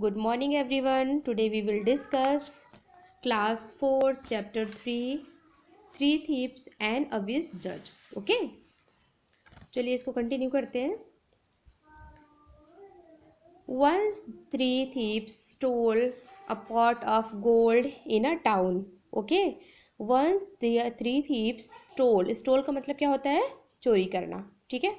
Good morning everyone today we will discuss class four chapter three three thieves and a wise जज okay चलिए इसको continue करते हैं once three thieves stole a pot of gold in a town okay once three thieves stole stole का मतलब क्या होता है चोरी करना ठीक है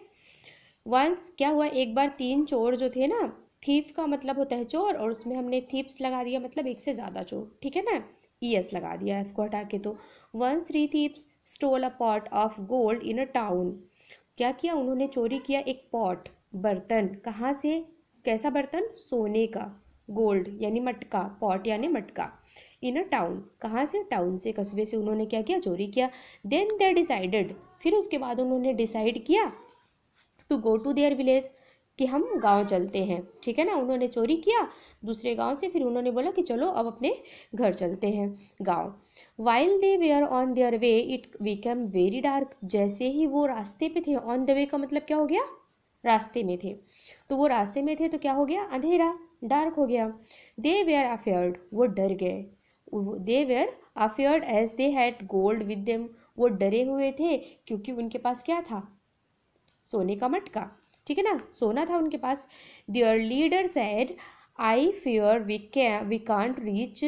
वंस क्या हुआ एक बार तीन चोर जो थे ना थीफ का मतलब होता है चोर और उसमें हमने थीप्स लगा दिया मतलब एक से ज़्यादा चोर ठीक है ना ई e एस लगा दिया एफ को हटा के तो once three thieves stole a pot of gold in a town क्या किया उन्होंने चोरी किया एक पॉट बर्तन कहाँ से कैसा बर्तन सोने का गोल्ड यानी मटका पॉट यानी मटका इन अ टाउन कहाँ से टाउन से कस्बे से उन्होंने क्या किया चोरी किया देन दे डिसाइडेड फिर उसके बाद उन्होंने डिसाइड किया to go to their village कि हम गांव चलते हैं ठीक है ना उन्होंने चोरी किया दूसरे गांव से फिर उन्होंने बोला कि चलो अब अपने घर चलते हैं गांव while they are on their way it came very dark जैसे ही वो रास्ते पे थे ऑन द वे का मतलब क्या हो गया रास्ते में थे तो वो रास्ते में थे तो क्या हो गया अंधेरा डार्क हो गया दे आर अफेयर्ड वो डर गए they are afraid as they had gold with them वो डरे हुए थे क्योंकि उनके पास क्या था सोने का मटका ठीक है ना सोना था उनके पास their leader said I fear we can we can't reach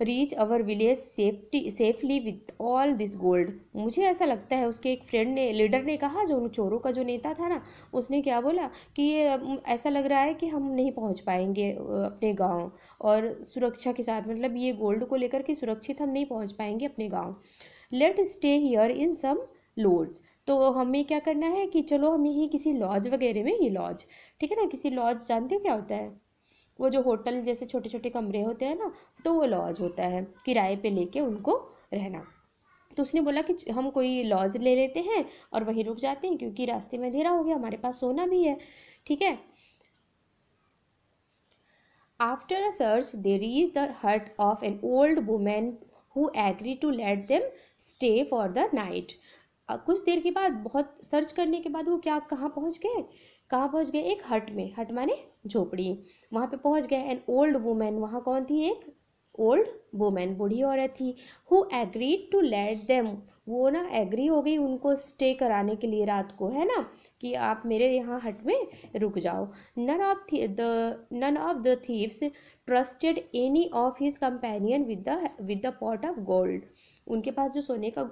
reach our village safety safely with all this gold मुझे ऐसा लगता है उसके एक फ्रेंड ने लीडर ने कहा जो उन चोरों का जो नेता था ना उसने क्या बोला कि ये ऐसा लग रहा है कि हम नहीं पहुंच पाएंगे अपने गांव और सुरक्षा के साथ मतलब ये गोल्ड को लेकर के सुरक्षित हम नहीं पहुंच पाएंगे अपने गांव let stay here in some lodge तो हमें क्या करना है कि चलो हमें यही किसी लॉज वगैरह में ये लॉज ठीक है ना किसी लॉज जानते हो क्या होता है वो जो होटल जैसे छोटे छोटे कमरे होते हैं ना तो वो लॉज होता है किराए पे लेके उनको रहना तो उसने बोला कि हम कोई लॉज ले लेते हैं और वहीं रुक जाते हैं क्योंकि रास्ते में अंधेरा हो गया हमारे पास सोना भी है ठीक है after a search they reach the hut of an old women who agree to let them stay for the night कुछ देर के बाद बहुत सर्च करने के बाद वो क्या कहाँ पहुँच गए कहाँ पहुँच गए एक हट में हट माने झोपड़ी वहाँ पे पहुँच गए एन ओल्ड वूमेन वहाँ कौन थी एक ओल्ड वुमेन बूढ़ी औरत थी who agreed to let them वो ना एग्री हो गई उनको स्टे कराने के लिए रात को है ना कि आप मेरे यहाँ हट में रुक जाओ none of the none of the thieves trusted any of his companion with the with the pot of gold उनके पास जो सोने का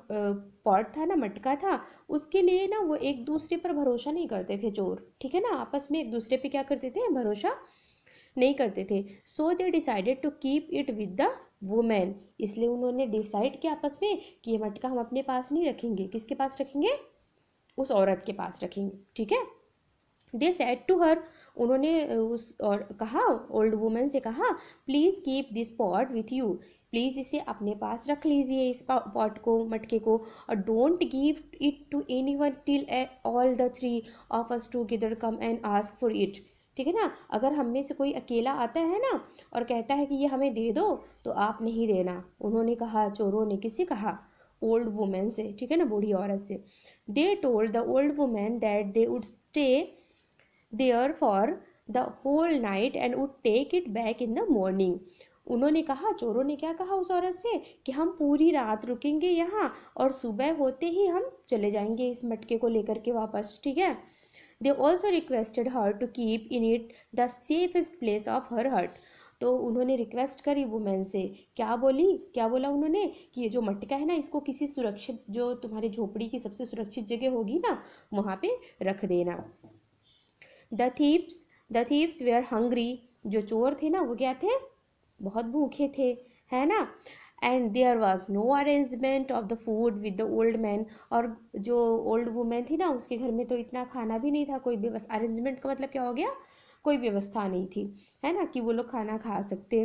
पॉट था ना मटका था उसके लिए ना वो एक दूसरे पर भरोसा नहीं करते थे चोर ठीक है ना आपस में एक दूसरे पे क्या करते थे भरोसा नहीं करते थे so they decided to keep it with the women इसलिए उन्होंने डिसाइड किया आपस में कि ये मटका हम अपने पास नहीं रखेंगे किसके पास रखेंगे उस औरत के पास रखेंगे ठीक है दे सेट टू हर उन्होंने उस और कहा ओल्ड वुमेन से कहा please keep this pot with you please इसे अपने पास रख लीजिए इस पॉट को मटके को और don't give it to any anyone till all the three of us together come and ask for it ठीक है ना अगर हम में से कोई अकेला आता है ना और कहता है कि ये हमें दे दो तो आप नहीं देना उन्होंने कहा चोरों ने किसे कहा ओल्ड वुमेन से ठीक है ना बूढ़ी औरत से they told the old women that they would stay there for the whole night and would take it back in the morning उन्होंने कहा चोरों ने क्या कहा उस औरत से कि हम पूरी रात रुकेंगे यहाँ और सुबह होते ही हम चले जाएंगे इस मटके को लेकर के वापस ठीक है they also requested her to keep in it the safest place of her hut तो उन्होंने रिक्वेस्ट करी वुमेन से क्या बोली क्या बोला उन्होंने कि ये जो मटका है ना इसको किसी सुरक्षित जो तुम्हारी झोपड़ी की सबसे सुरक्षित जगह होगी ना वहाँ पे रख देना the thieves the thieves way were hungry जो चोर थे ना वो क्या थे बहुत भूखे थे है ना and there was no arrangement of the food with the old man और जो ओल्ड वूमेन थी ना उसके घर में तो इतना खाना भी नहीं था कोई व्यवस्था अरेंजमेंट का मतलब क्या हो गया कोई व्यवस्था नहीं थी है ना कि वो लोग खाना खा सकते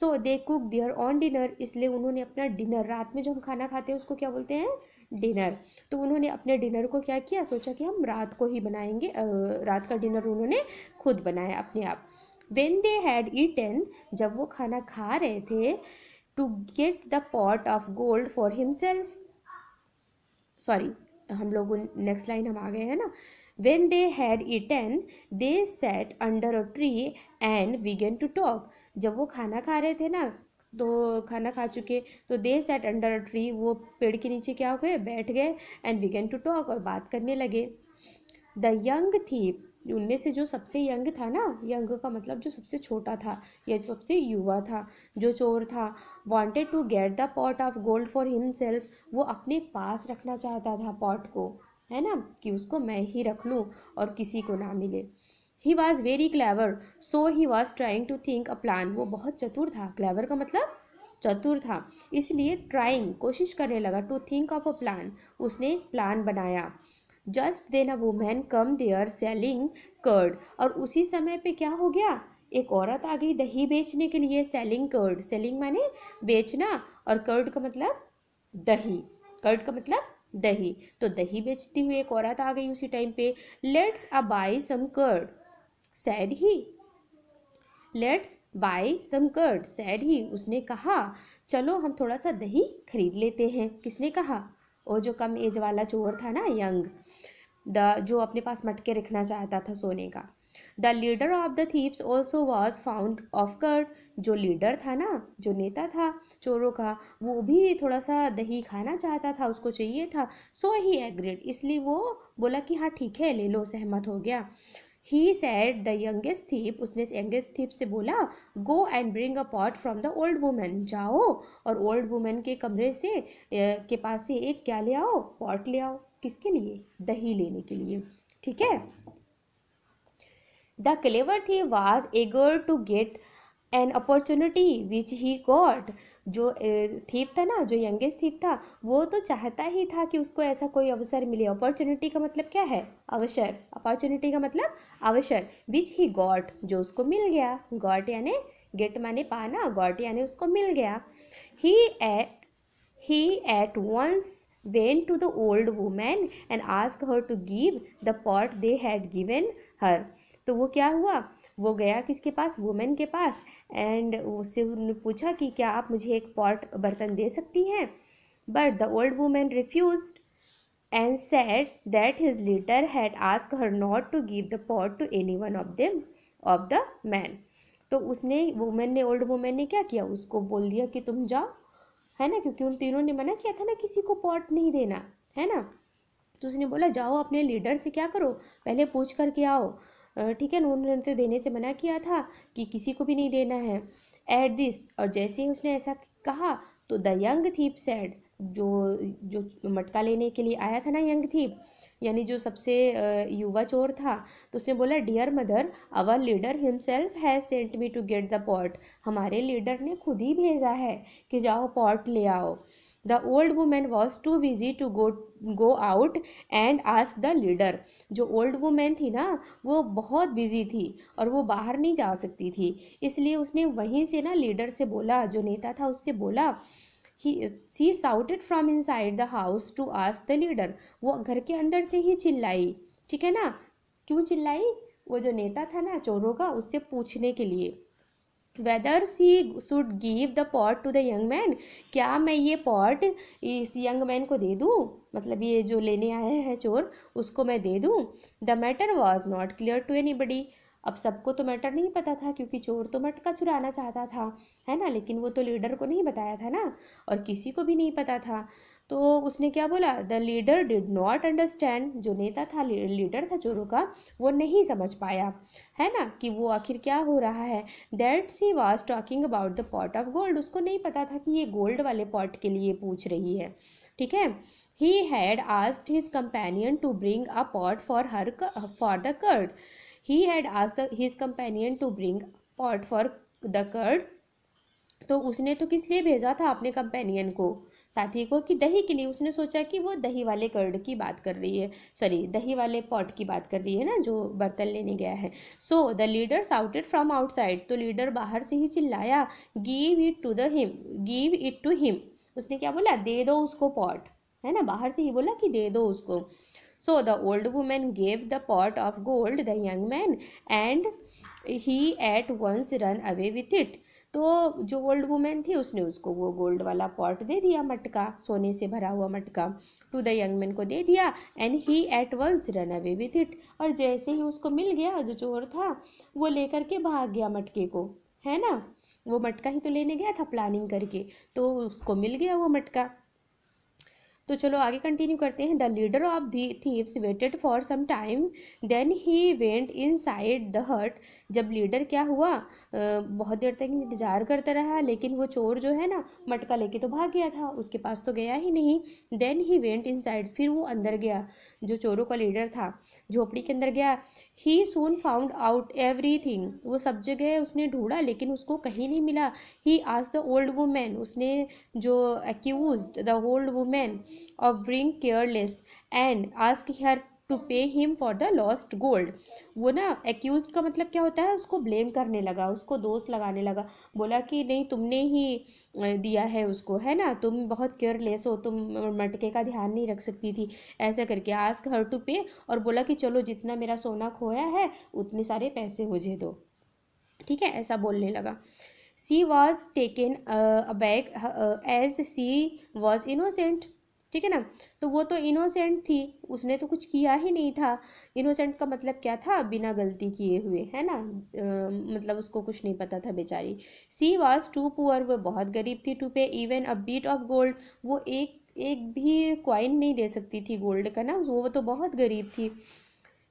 so they cook their own dinner इसलिए उन्होंने अपना डिनर रात में जो हम खाना खाते हैं उसको क्या बोलते हैं डिनर तो उन्होंने अपने डिनर को क्या किया सोचा कि हम रात को ही बनाएंगे रात का डिनर उन्होंने खुद बनाया अपने आप वेन दे हैड ईटन जब वो खाना खा रहे थे to get the pot of gold for himself sorry हम लोग नेक्स्ट लाइन हम आ गए हैं ना when they had they sat under a tree and began to talk जब वो खाना खा रहे थे ना तो खाना खा चुके तो they sat under a tree वो पेड़ के नीचे क्या हो गए बैठ गए एंड बिगेन टू टॉक और बात करने लगे द यंग थी उनमें से जो सबसे यंग था ना यंग का मतलब जो सबसे छोटा था या जो सबसे युवा था जो चोर था wanted to get the pot of gold for himself वो अपने पास रखना चाहता था पॉट को है ना कि उसको मैं ही रख लूँ और किसी को ना मिले he was very clever so he was trying to think a plan वो बहुत चतुर था क्लेवर का मतलब चतुर था इसलिए ट्राइंग कोशिश करने लगा to think of a plan उसने प्लान बनाया just then a women came there selling curd और उसी समय पे क्या हो गया एक औरत आ गई दही बेचने के लिए सेलिंग कर्ड सेलिंग माने बेचना और कर्ड का मतलब दही कर्ड का मतलब दही तो दही बेचती हुई एक औरत आ गई उसी टाइम पे let's a buy some curd said he let's buy some curd said he उसने कहा चलो हम थोड़ा सा दही खरीद लेते हैं किसने कहा और जो कम एज वाला चोर था ना यंग द जो अपने पास मटके रखना चाहता था सोने का the leader of the thieves also was fond of curd जो लीडर था ना जो नेता था चोरों का वो भी थोड़ा सा दही खाना चाहता था उसको चाहिए था सो ही एग्रेड इसलिए वो बोला कि हाँ ठीक है ले लो सहमत हो गया he said the youngest thief उसने यंगेस्ट थीप से बोला go and bring a pot from the old women जाओ और ओल्ड वुमेन के कमरे से के पास से एक क्या ले आओ पॉट ले आओ किसके लिए दही लेने के लिए ठीक है the clever thief was eager to get an opportunity which he got जो थीप था ना जो यंगेस्ट थीप था वो तो चाहता ही था कि उसको ऐसा कोई अवसर मिले अपॉर्चुनिटी का मतलब क्या है अवसर अपॉर्चुनिटी का मतलब अवसर विच ही गॉड जो उसको मिल गया गॉट यानी गेट माने पाना गॉड यानी उसको मिल गया he at he at once went to the old woman and asked her to give the pot they had given her तो वो क्या हुआ वो गया किसके पास वूमेन के पास एंड उससे उन्होंने पूछा कि क्या आप मुझे एक पॉट बर्तन दे सकती हैं but the old woman refuse and said that his leader had ask her not to give the pot to any one of them of the man तो उसने वुमेन ने ओल्ड वुमेन ने क्या किया उसको बोल दिया कि तुम जाओ है ना क्योंकि उन तीनों ने मना किया था ना किसी को पॉट नहीं देना है ना तो उसने बोला जाओ अपने लीडर से क्या करो पहले पूछ करके आओ ठीक है उन्होंने तो देने से मना किया था कि किसी को भी नहीं देना है एट दिस और जैसे ही उसने ऐसा कहा तो द यंग थीप सैड जो जो मटका लेने के लिए आया था ना यंग थीप यानी जो सबसे युवा चोर था तो उसने बोला dear mother our leader himself has sent me to get the pot हमारे लीडर ने खुद ही भेजा है कि जाओ पॉट ले आओ the old woman was too busy to go go out and ask the leader जो ओल्ड वुमेन थी ना वो बहुत बिजी थी और वो बाहर नहीं जा सकती थी इसलिए उसने वहीं से ना लीडर से बोला जो नेता था उससे बोला he she shouted from inside the house to ask the leader वो घर के अंदर से ही चिल्लाई ठीक है ना क्यों चिल्लाई वो जो नेता था ना चोरों का उससे पूछने के लिए whether she should give the pot to the young man क्या मैं ये पॉट इस यंग मैन को दे दूँ मतलब ये जो लेने आया है चोर उसको मैं दे दूँ the matter was not clear to anybody अब सबको तो मैटर नहीं पता था क्योंकि चोर तो मटका चुराना चाहता था है ना लेकिन वो तो लीडर को नहीं बताया था ना और किसी को भी नहीं पता था तो उसने क्या बोला the leader did not understand जो नेता था लीडर था चोरों का वो नहीं समझ पाया है ना कि वो आखिर क्या हो रहा है that she was talking about the pot of gold उसको नहीं पता था कि ये गोल्ड वाले पॉट के लिए पूछ रही है ठीक है he had asked his companion to bring a pot for her for the curd he had आज the his companion to bring pot for the curd तो उसने तो किस लिए भेजा था अपने कंपेनियन को साथी को कि दही के लिए उसने सोचा कि वो दही वाले कर्ड की बात कर रही है सॉरी दही वाले पॉट की बात कर रही है ना जो बर्तन लेने गया है so the leader shouted from outside तो लीडर बाहर से ही चिल्लाया give it to the him give it to him उसने क्या बोला दे दो उसको पॉट है ना बाहर से ही बोला कि दे दो उसको So the old woman gave the pot of gold the young man and he at once run away with it. तो जो ओल्ड वुमेन थी उसने उसको वो गोल्ड वाला पॉट दे दिया मटका सोने से भरा हुआ मटका टू द यंग मैन को दे दिया and he at once ran away with it और जैसे ही उसको मिल गया जो चोर था वो लेकर के भाग गया मटके को है ना वो मटका ही तो लेने गया था प्लानिंग करके तो उसको मिल गया वो मटका तो चलो आगे कंटिन्यू करते हैं the leader of the thieves waited for some time then he went inside the hut जब लीडर क्या हुआ बहुत देर तक इंतजार करता रहा लेकिन वो चोर जो है ना मटका लेके तो भाग गया था उसके पास तो गया ही नहीं then he went inside फिर वो अंदर गया जो चोरों का लीडर था झोपड़ी के अंदर गया he soon found out everything वो सब जगह उसने ढूंढा लेकिन उसको कहीं नहीं मिला ही आज द ओल्ड वुमेन उसने जो accuse the old woman of being careless and ask her to pay him for the lost gold वो ना एक्यूज का मतलब क्या होता है उसको ब्लेम करने लगा उसको दोष लगाने लगा बोला कि नहीं तुमने ही दिया है उसको है ना तुम बहुत केयरलेस हो तुम मटके का ध्यान नहीं रख सकती थी ऐसा करके आस्क हर टू पे और बोला कि चलो जितना मेरा सोना खोया है उतने सारे पैसे मुझे दो ठीक है ऐसा बोलने लगा she was taken back as she was innocent ठीक है ना तो वो तो इनोसेंट थी उसने तो कुछ किया ही नहीं था इनोसेंट का मतलब क्या था बिना गलती किए हुए है ना आ, मतलब उसको कुछ नहीं पता था बेचारी सी वॉज टू पुअर वो बहुत गरीब थी to pay even a bit of gold वो एक एक भी क्वाइन नहीं दे सकती थी गोल्ड का ना वो तो बहुत गरीब थी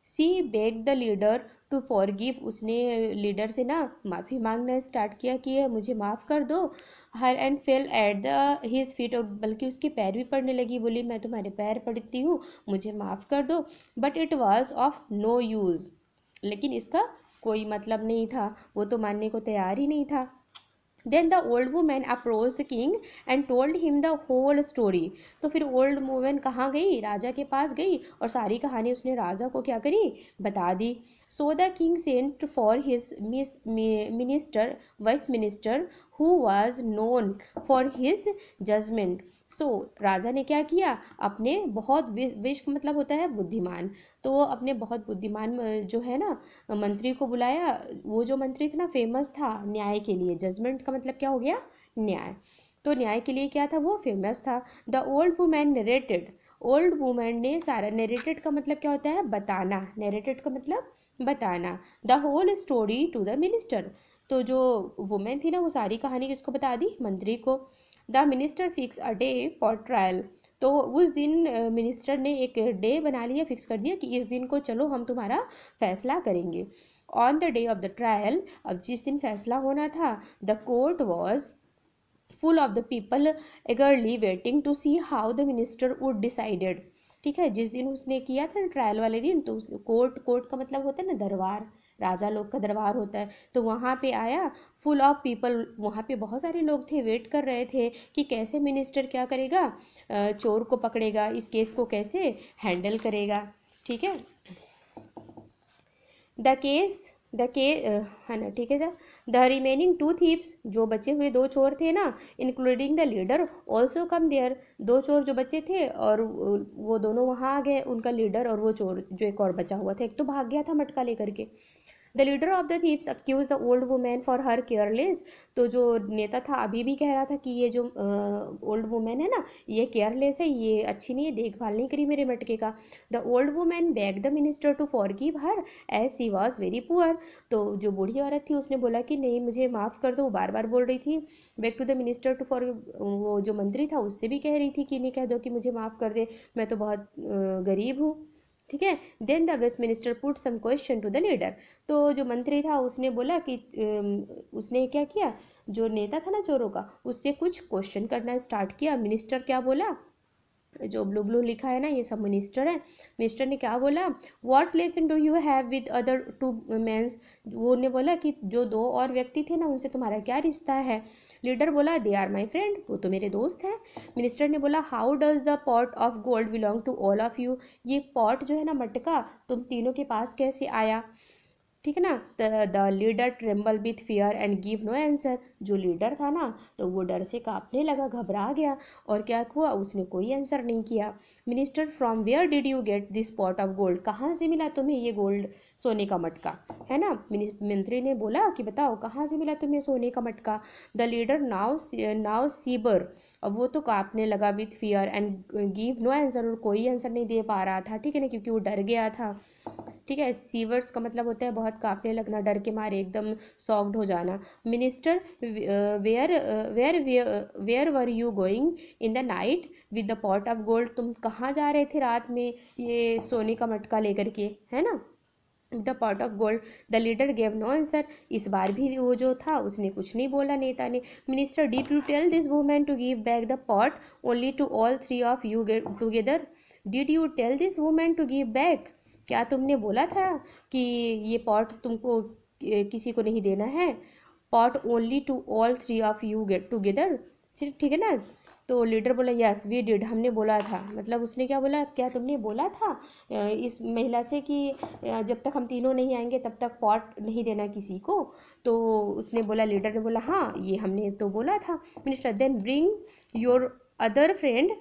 she beg the leader to forgive उसने लीडर से ना माफ़ी मांगना स्टार्ट किया कि मुझे माफ़ कर दो her and fell at the his feet और बल्कि उसके पैर भी पड़ने लगी बोली मैं तुम्हारे पैर पड़ती हूँ मुझे माफ़ कर दो but it was of no use लेकिन इसका कोई मतलब नहीं था वो तो मानने को तैयार ही नहीं था then the old woman approach the king and told him the whole story तो फिर ओल्ड वूमेन कहाँ गई राजा के पास गई और सारी कहानी उसने राजा को क्या करी बता दी so the king sent for his miss minister wise minister who was known for his judgement सो राजा ने क्या किया अपने बहुत विश्व मतलब होता है बुद्धिमान तो वो अपने बहुत बुद्धिमान जो है ना मंत्री को बुलाया वो जो मंत्री था ना फेमस था न्याय के लिए जजमेंट का मतलब क्या हो गया न्याय तो न्याय के लिए क्या था वो फेमस था the old woman narrated old woman ने सारा नरेटेड का मतलब क्या होता है बताना नरेटेड का मतलब बताना the whole story to the minister तो जो वुमेन थी ना वो सारी कहानी किसको बता दी मंत्री को the minister fix a day for trial तो उस दिन मिनिस्टर ने एक डे बना लिया फिक्स कर दिया कि इस दिन को चलो हम तुम्हारा फैसला करेंगे on the day of the trial अब जिस दिन फैसला होना था the court was full of the people eagerly waiting to see how the minister would decided ठीक है जिस दिन उसने किया था ट्रायल वाले दिन तो उस कोर्ट कोर्ट का मतलब होता है ना दरबार राजा लोग का दरबार होता है तो वहाँ पे आया फुल ऑफ पीपल वहाँ पे बहुत सारे लोग थे वेट कर रहे थे कि कैसे मिनिस्टर क्या करेगा चोर को पकड़ेगा इस केस को कैसे हैंडल करेगा ठीक है द केस द के है ना ठीक है sir the remaining two thieves जो बचे हुए दो चोर थे ना including the leader also come there दो चोर जो बचे थे और वो दोनों वहाँ आ गए उनका लीडर और वो चोर जो एक और बचा हुआ था एक तो भाग गया था मटका लेकर के the leader of the thieves accuse the old woman for her careless तो जो नेता था अभी भी कह रहा था कि ये जो ओल्ड वुमेन है ना ये केयरलेस है ये अच्छी नहीं है देखभाल नहीं करी मेरे मटके का the old woman beg the minister to forgive her as she was very poor तो जो बूढ़ी औरत थी उसने बोला कि नहीं मुझे माफ़ कर दो वो बार बार बोल रही थी beg to the minister to for वो जो मंत्री था उससे भी कह रही थी कि नहीं कह दो कि मुझे माफ़ कर दे मैं तो बहुत गरीब हूँ ठीक है then the wise minister put some question to the leader तो जो मंत्री था उसने बोला कि उसने क्या किया जो नेता था ना चोरों का उससे कुछ क्वेश्चन करना स्टार्ट किया मिनिस्टर क्या बोला जो ब्लू ब्लू लिखा है ना ये सब मिनिस्टर है मिनिस्टर ने क्या बोला what relation do you have with other two mans वो ने बोला कि जो दो और व्यक्ति थे ना उनसे तुम्हारा क्या रिश्ता है लीडर बोला दे आर माई फ्रेंड वो तो मेरे दोस्त हैं मिनिस्टर ने बोला how does the pot of gold belong to all of you ये पॉट जो है ना मटका तुम तीनों के पास कैसे आया ठीक है ना the leader tremble with fear and give no answer जो लीडर था ना तो वो डर से कांपने लगा घबरा गया और क्या हुआ उसने कोई आंसर नहीं किया minister from where did you get this pot of gold कहाँ से मिला तुम्हें ये गोल्ड सोने का मटका है ना मंत्री ने बोला कि बताओ कहाँ से मिला तुम्हें सोने का मटका द लीडर नाव नाव सीबर अब वो तो कांपने लगा with fear and give no answer और कोई आंसर नहीं दे पा रहा था ठीक है ना क्योंकि वो डर गया था ठीक है सीवर्स का मतलब होता है बहुत कांपने लगना डर के मारे एकदम सॉफ्ट हो जाना minister where where where were you going in the night with the pot of gold तुम कहाँ जा रहे थे रात में ये सोने का मटका लेकर के है ना the pot of gold the leader gave no answer इस बार भी वो जो था उसने कुछ नहीं बोला नेता ने minister did to tell this woman to give back the pot only to all three of you together did you tell this woman to give back क्या तुमने बोला था कि ये पॉट तुमको किसी को नहीं देना है pot only to all three of you get together ठीक है ना तो लीडर बोला यस वी डिड हमने बोला था मतलब उसने क्या बोला क्या तुमने बोला था इस महिला से कि जब तक हम तीनों नहीं आएंगे तब तक पॉट नहीं देना किसी को तो उसने बोला लीडर ने बोला हाँ ये हमने तो बोला था minister then bring your other friend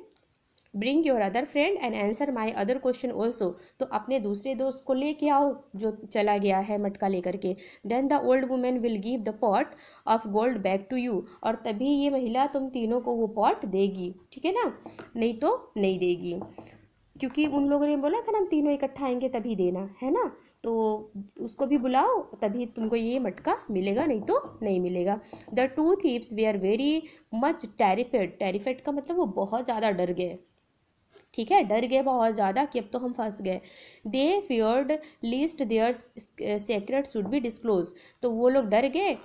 bring your other friend and answer my other question also तो अपने दूसरे दोस्त को लेके आओ जो चला गया है मटका लेकर के then the old woman will give the pot of gold back to you और तभी ये महिला तुम तीनों को वो पॉट देगी ठीक है ना नहीं तो नहीं देगी क्योंकि उन लोगों ने बोला था ना हम तीनों इकट्ठा आएंगे तभी देना है ना तो उसको भी बुलाओ तभी तुमको ये मटका मिलेगा नहीं तो नहीं मिलेगा the two thieves way are very much terrified terrified का मतलब वो बहुत ज़्यादा डर गए ठीक है डर गए बहुत ज़्यादा कि अब तो हम फंस गए they feared lest their secret should be disclose तो वो लोग डर गए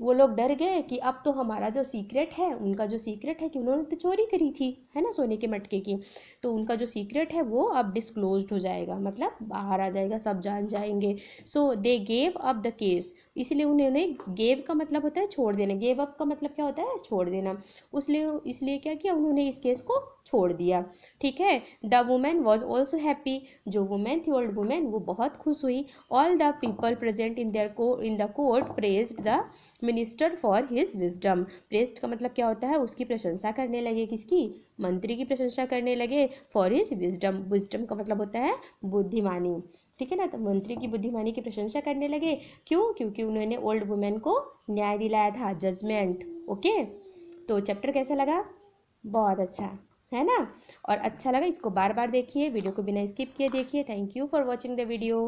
वो लोग डर गए कि अब तो हमारा जो सीक्रेट है उनका जो सीक्रेट है कि उन्होंने तो चोरी करी थी है ना सोने के मटके की तो उनका जो सीक्रेट है वो अब डिस्क्लोज हो जाएगा मतलब बाहर आ जाएगा सब जान जाएंगे so they gave up the case इसलिए उन्होंने गेव का मतलब होता है छोड़ देना गेव अप का मतलब क्या होता है छोड़ देना उसलिए इसलिए क्या किया उन्होंने इस केस को छोड़ दिया ठीक है the woman was also happy जो वुमेन थी ओल्ड वुमेन वो बहुत खुश हुई all the people present in there को in the court praised the minister for his wisdom praised का मतलब क्या होता है उसकी प्रशंसा करने लगे किसकी मंत्री की प्रशंसा करने लगे फॉर हिज विजडम विजडम का मतलब होता है बुद्धिमानी ठीक है ना तो मंत्री की बुद्धिमानी की प्रशंसा करने लगे क्यों क्योंकि उन्होंने ओल्ड वुमेन को न्याय दिलाया था जजमेंट ओके तो चैप्टर कैसा लगा बहुत अच्छा है ना और अच्छा लगा इसको बार बार देखिए वीडियो को बिना स्किप किए देखिए thank you for watching the video